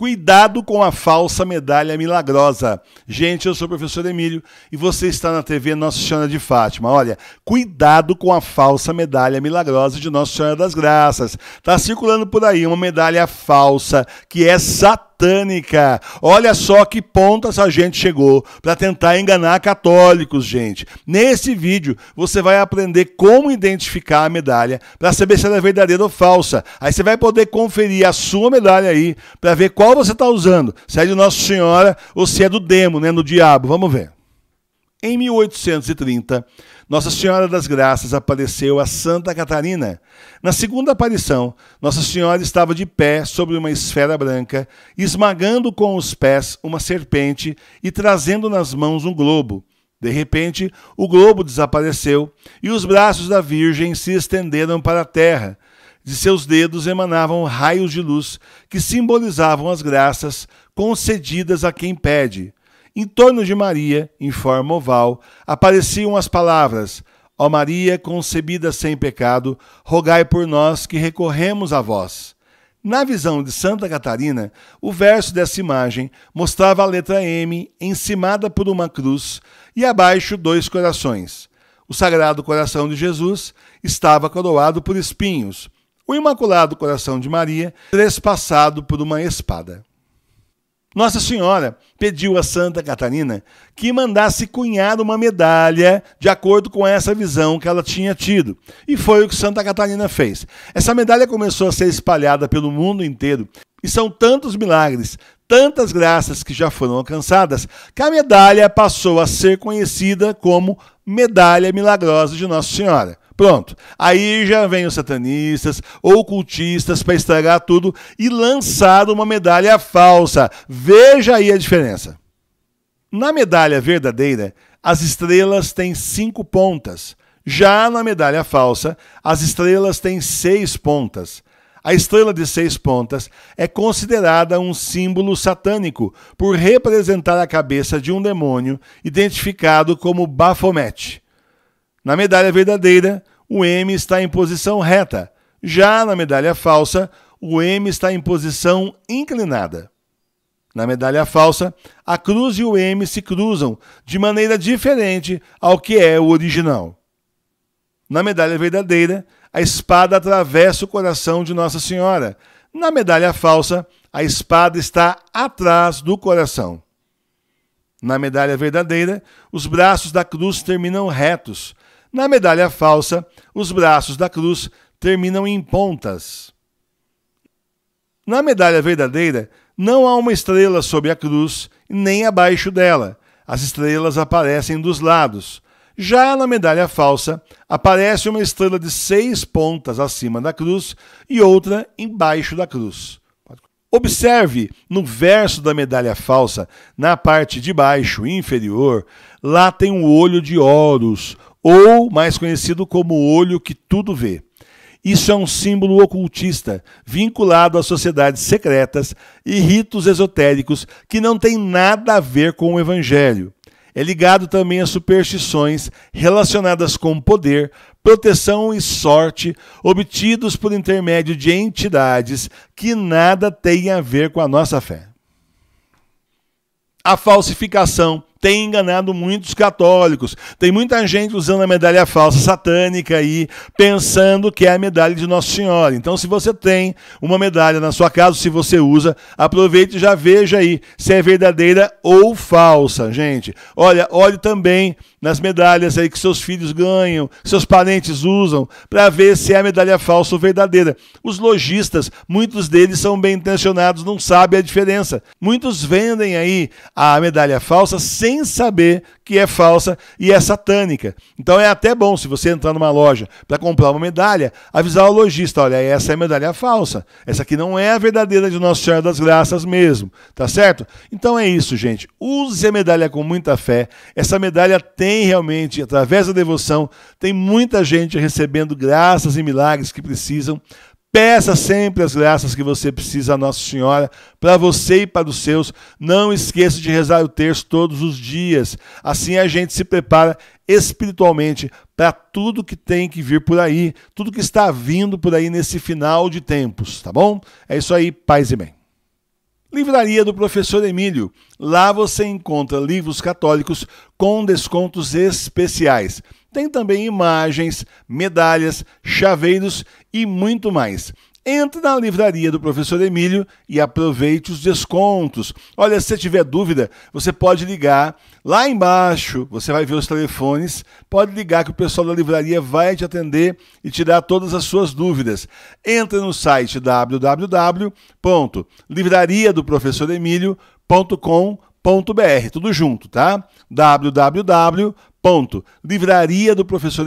Cuidado com a falsa medalha milagrosa. Gente, eu sou o professor Emílio e você está na TV Nossa Senhora de Fátima. Olha, cuidado com a falsa medalha milagrosa de Nossa Senhora das Graças. Está circulando por aí uma medalha falsa que é satânica satânica. Olha só que ponto essa gente chegou para tentar enganar católicos, gente. Nesse vídeo você vai aprender como identificar a medalha para saber se ela é verdadeira ou falsa. Aí você vai poder conferir a sua medalha aí para ver qual você está usando. Se é de Nossa Senhora ou se é do demo, né, do diabo. Vamos ver. Em 1830, nossa Senhora das Graças apareceu a Santa Catarina. Na segunda aparição, Nossa Senhora estava de pé sobre uma esfera branca, esmagando com os pés uma serpente e trazendo nas mãos um globo. De repente, o globo desapareceu e os braços da Virgem se estenderam para a terra. De seus dedos emanavam raios de luz que simbolizavam as graças concedidas a quem pede. Em torno de Maria, em forma oval, apareciam as palavras: Ó Maria, concebida sem pecado, rogai por nós que recorremos a vós. Na visão de Santa Catarina, o verso dessa imagem mostrava a letra M encimada por uma cruz e abaixo dois corações. O Sagrado Coração de Jesus estava coroado por espinhos, o Imaculado Coração de Maria trespassado por uma espada. Nossa Senhora pediu a Santa Catarina que mandasse cunhar uma medalha de acordo com essa visão que ela tinha tido. E foi o que Santa Catarina fez. Essa medalha começou a ser espalhada pelo mundo inteiro. E são tantos milagres, tantas graças que já foram alcançadas, que a medalha passou a ser conhecida como Medalha Milagrosa de Nossa Senhora. Pronto. Aí já vem os satanistas, ocultistas para estragar tudo e lançar uma medalha falsa. Veja aí a diferença. Na medalha verdadeira, as estrelas têm cinco pontas. Já na medalha falsa, as estrelas têm seis pontas. A estrela de seis pontas é considerada um símbolo satânico por representar a cabeça de um demônio identificado como Baphomet. Na medalha verdadeira, o M está em posição reta. Já na medalha falsa, o M está em posição inclinada. Na medalha falsa, a cruz e o M se cruzam de maneira diferente ao que é o original. Na medalha verdadeira, a espada atravessa o coração de Nossa Senhora. Na medalha falsa, a espada está atrás do coração. Na medalha verdadeira, os braços da cruz terminam retos. Na medalha falsa, os braços da cruz terminam em pontas. Na medalha verdadeira, não há uma estrela sobre a cruz nem abaixo dela. As estrelas aparecem dos lados. Já na medalha falsa, aparece uma estrela de seis pontas acima da cruz e outra embaixo da cruz. Observe no verso da medalha falsa, na parte de baixo inferior, lá tem um olho de Horus, ou mais conhecido como olho que tudo vê. Isso é um símbolo ocultista, vinculado a sociedades secretas e ritos esotéricos que não tem nada a ver com o evangelho. É ligado também a superstições relacionadas com poder, proteção e sorte obtidos por intermédio de entidades que nada têm a ver com a nossa fé. A falsificação tem enganado muitos católicos. Tem muita gente usando a medalha falsa satânica aí, pensando que é a medalha de Nossa Senhora. Então, se você tem uma medalha na sua casa, se você usa, aproveite e já veja aí se é verdadeira ou falsa, gente. Olha, olhe também nas medalhas aí que seus filhos ganham, seus parentes usam, para ver se é a medalha falsa ou verdadeira. Os lojistas, muitos deles são bem intencionados, não sabem a diferença. Muitos vendem aí a medalha falsa sem sem saber que é falsa e é satânica. Então é até bom, se você entrar numa loja para comprar uma medalha, avisar o lojista: olha, essa é a medalha falsa. Essa aqui não é a verdadeira de Nossa Senhora das Graças mesmo. Tá certo? Então é isso, gente. Use a medalha com muita fé. Essa medalha tem realmente, através da devoção, tem muita gente recebendo graças e milagres que precisam Peça sempre as graças que você precisa a Nossa Senhora para você e para os seus. Não esqueça de rezar o texto todos os dias. Assim a gente se prepara espiritualmente para tudo que tem que vir por aí, tudo que está vindo por aí nesse final de tempos, tá bom? É isso aí, paz e bem. Livraria do Professor Emílio. Lá você encontra livros católicos com descontos especiais. Tem também imagens, medalhas, chaveiros e muito mais. Entre na livraria do professor Emílio e aproveite os descontos. Olha, se você tiver dúvida, você pode ligar. Lá embaixo você vai ver os telefones. Pode ligar que o pessoal da livraria vai te atender e tirar todas as suas dúvidas. Entre no site www.livrariadoprofessoremilio.com.br. Tudo junto, tá? www ponto, livraria do professor